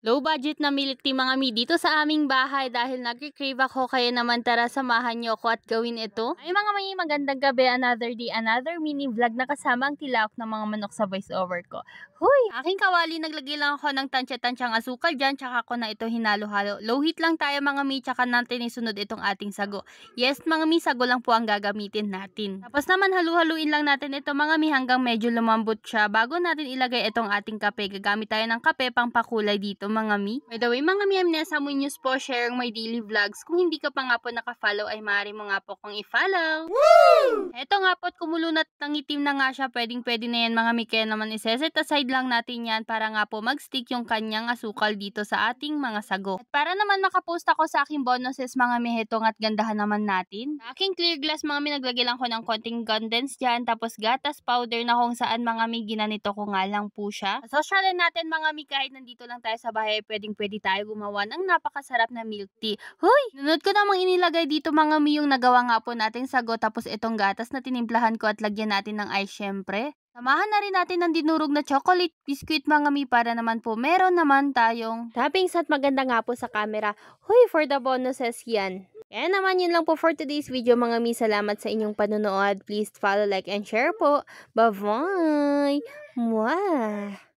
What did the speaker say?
Low budget na milk tea mga mi dito sa aming bahay dahil nagkikrave ako kaya naman tara samahan niyo ako at gawin ito. Ay mga may magandang gabi, another day, another mini vlog na kasama ang tilaok ng mga manok sa voiceover ko. Huy! Aking kawali naglagay lang ako ng tansya-tansyang asukal dyan tsaka ko na ito hinalo-halo. Low heat lang tayo mga mi tsaka natin isunod itong ating sago. Yes mga mi sago lang po ang gagamitin natin. Tapos naman halu-haluin lang natin ito mga mi hanggang medyo lumambot siya bago natin ilagay itong ating kape. Gagamit tayo ng kape pang pakulay dito mga mi. By the way, mga mi, I'm Nessa Munoz po, sharing my daily vlogs. Kung hindi ka pa nga po nakafollow, ay maaari mo nga po kung i-follow. Woo! Ito nga po, kumulunat ng itim na nga siya, pwedeng pwede na yan mga mi, kaya naman iseset aside lang natin yan para nga po mag-stick yung kanyang asukal dito sa ating mga sago. At para naman makapost ako sa aking bonuses mga mi, hetong at gandahan naman natin. Sa aking clear glass mga mi, naglagay lang ko ng konting condensed dyan, tapos gatas powder na kung saan mga mi, ginanito ko nga lang po siya. Sosyalan natin mga mi, kahit nandito lang tayo sa bahay, pwedeng-pwede tayo gumawa ng napakasarap na milk tea. Hoy! Nunod ko namang inilagay dito mga mi yung nagawa nga po nating sago tapos itong gatas na tinimplahan ko at lagyan natin ng ice syempre. Samahan na rin natin ng dinurog na chocolate biscuit mga mi para naman po meron naman tayong toppings at maganda nga po sa camera. Hoy, for the bonuses yan. Kaya naman yun lang po for today's video mga mi. Salamat sa inyong panonood. Please follow, like, and share po. Bye-bye! Mwah!